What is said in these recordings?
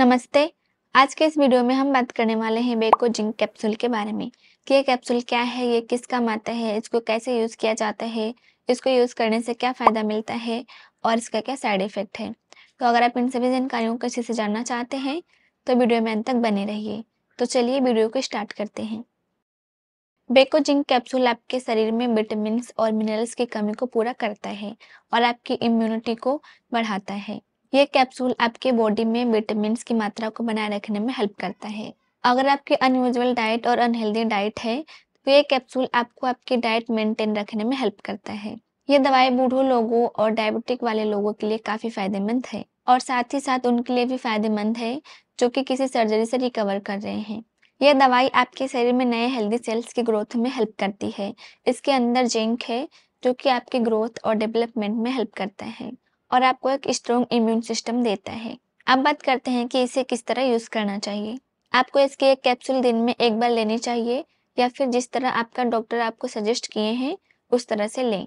नमस्ते आज के इस वीडियो में हम बात करने वाले हैं बेको जिंक कैप्सूल के बारे में कि ये कैप्सूल क्या है ये किस काम आता है इसको कैसे यूज़ किया जाता है इसको यूज़ करने से क्या फ़ायदा मिलता है और इसका क्या साइड इफ़ेक्ट है तो अगर आप इन सभी जानकारियों को अच्छे से जानना चाहते हैं तो वीडियो में अंत तक बने रहिए तो चलिए वीडियो को स्टार्ट करते हैं बेको जिंक कैप्सूल आपके शरीर में विटामिन और मिनरल्स की कमी को पूरा करता है और आपकी इम्यूनिटी को बढ़ाता है ये कैप्सूल आपके बॉडी में विटामिन की मात्रा को बनाए रखने में हेल्प करता है अगर आपकी अनयूजल डाइट और अनहेल्दी डाइट है तो ये कैप्सूल आपको आपकी डाइट मेंटेन रखने में हेल्प करता है ये दवाई बूढ़ों लोगों और डायबिटिक वाले लोगों के लिए काफ़ी फायदेमंद है और साथ ही साथ उनके लिए भी फायदेमंद है जो कि किसी सर्जरी से रिकवर कर रहे हैं यह दवाई आपके शरीर में नए हेल्दी सेल्स की ग्रोथ में हेल्प करती है इसके अंदर जिंक है जो कि आपके ग्रोथ और डेवलपमेंट में हेल्प करता है और आपको एक स्ट्रॉन्ग इम्यून सिस्टम देता है अब बात करते हैं कि इसे किस तरह यूज़ करना चाहिए आपको इसके एक कैप्सूल दिन में एक बार लेनी चाहिए या फिर जिस तरह आपका डॉक्टर आपको सजेस्ट किए हैं उस तरह से लें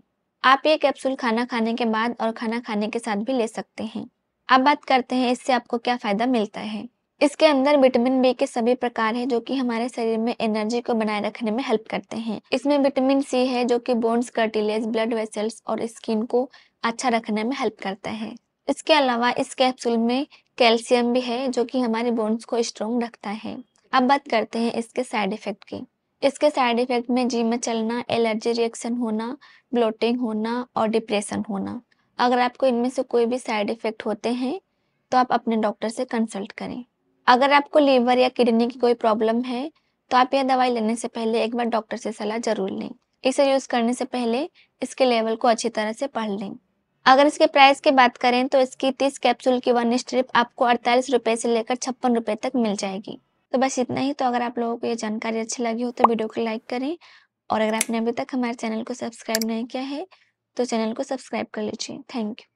आप ये कैप्सूल खाना खाने के बाद और खाना खाने के साथ भी ले सकते हैं अब बात करते हैं इससे आपको क्या फ़ायदा मिलता है इसके अंदर विटामिन बी के सभी प्रकार है जो कि हमारे शरीर में एनर्जी को बनाए रखने में हेल्प करते हैं इसमें विटामिन सी है जो कि बोन्स कर्टिलेज ब्लड वेसल्स और स्किन को अच्छा रखने में हेल्प करता है इसके अलावा इस कैप्सूल में कैल्शियम भी है जो कि हमारे बोन्स को स्ट्रोंग रखता है अब बात करते हैं इसके साइड इफेक्ट की इसके साइड इफेक्ट में जी में चलना एलर्जी रिएक्शन होना ब्लोटिंग होना और डिप्रेशन होना अगर आपको इनमें से कोई भी साइड इफेक्ट होते हैं तो आप अपने डॉक्टर से कंसल्ट करें अगर आपको लीवर या किडनी की कोई प्रॉब्लम है तो आप यह दवाई लेने से पहले एक बार डॉक्टर से सलाह जरूर लें इसे यूज करने से पहले इसके लेवल को अच्छी तरह से पढ़ लें अगर इसके प्राइस की बात करें तो इसकी तीस कैप्सूल की वन स्ट्रिप आपको अड़तालीस रुपए से लेकर छप्पन रुपए तक मिल जाएगी तो बस इतना ही तो अगर आप लोगों को यह जानकारी अच्छी लगी हो तो वीडियो को लाइक करें और अगर आपने अभी तक हमारे चैनल को सब्सक्राइब नहीं किया है तो चैनल को सब्सक्राइब कर लीजिए थैंक यू